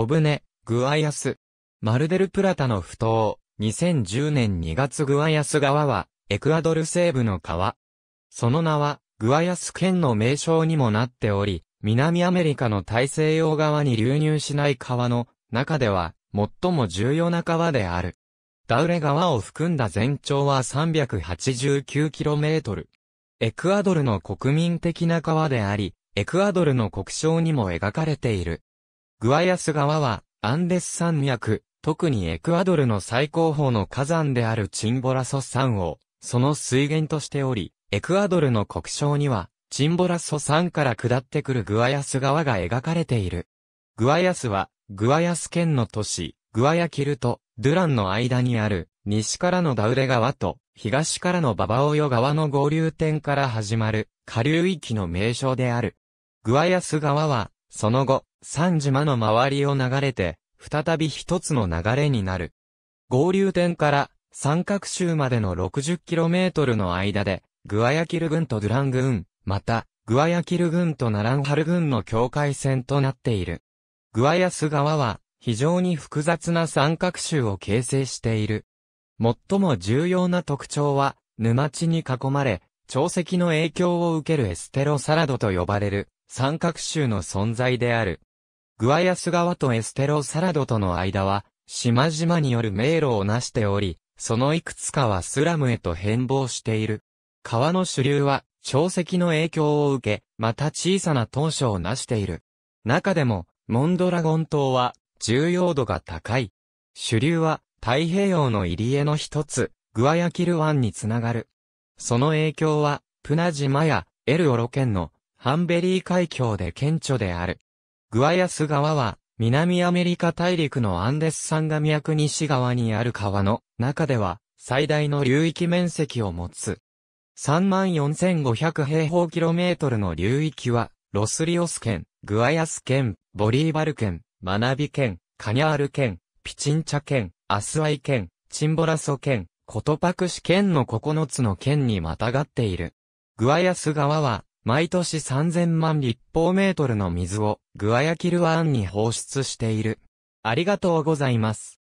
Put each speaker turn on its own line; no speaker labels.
小舟、グアヤス。マルデルプラタの不当。2010年2月グアヤス川は、エクアドル西部の川。その名は、グアヤス県の名称にもなっており、南アメリカの大西洋側に流入しない川の中では、最も重要な川である。ダウレ川を含んだ全長は 389km。エクアドルの国民的な川であり、エクアドルの国章にも描かれている。グアヤス川は、アンデス山脈、特にエクアドルの最高峰の火山であるチンボラソ山を、その水源としており、エクアドルの国章には、チンボラソ山から下ってくるグアヤス川が描かれている。グアヤスは、グアヤス県の都市、グアヤキルと、ドゥランの間にある、西からのダウレ川と、東からのババオヨ川の合流点から始まる、下流域の名称である。グアヤス川は、その後、三島の周りを流れて、再び一つの流れになる。合流点から三角州までの 60km の間で、グアヤキル軍とドゥラン郡、また、グアヤキル軍とナランハル軍の境界線となっている。グアヤス川は、非常に複雑な三角州を形成している。最も重要な特徴は、沼地に囲まれ、潮汐の影響を受けるエステロサラドと呼ばれる、三角州の存在である。グアヤス川とエステロサラドとの間は、島々による迷路をなしており、そのいくつかはスラムへと変貌している。川の主流は、潮石の影響を受け、また小さな島初をなしている。中でも、モンドラゴン島は、重要度が高い。主流は、太平洋の入り江の一つ、グアヤキル湾につながる。その影響は、プナ島やエルオロ県のハンベリー海峡で顕著である。グアヤス川は、南アメリカ大陸のアンデス山が脈西側にある川の中では最大の流域面積を持つ。34,500平方キロメートルの流域は、ロスリオス県、グアヤス県、ボリーバル県、マナビ県、カニャール県、ピチンチャ県、アスアイ県、チンボラソ県、コトパクシ県の9つの県にまたがっている。グアヤス川は、毎年3000万立方メートルの水をグアヤキル湾に放出している。ありがとうございます。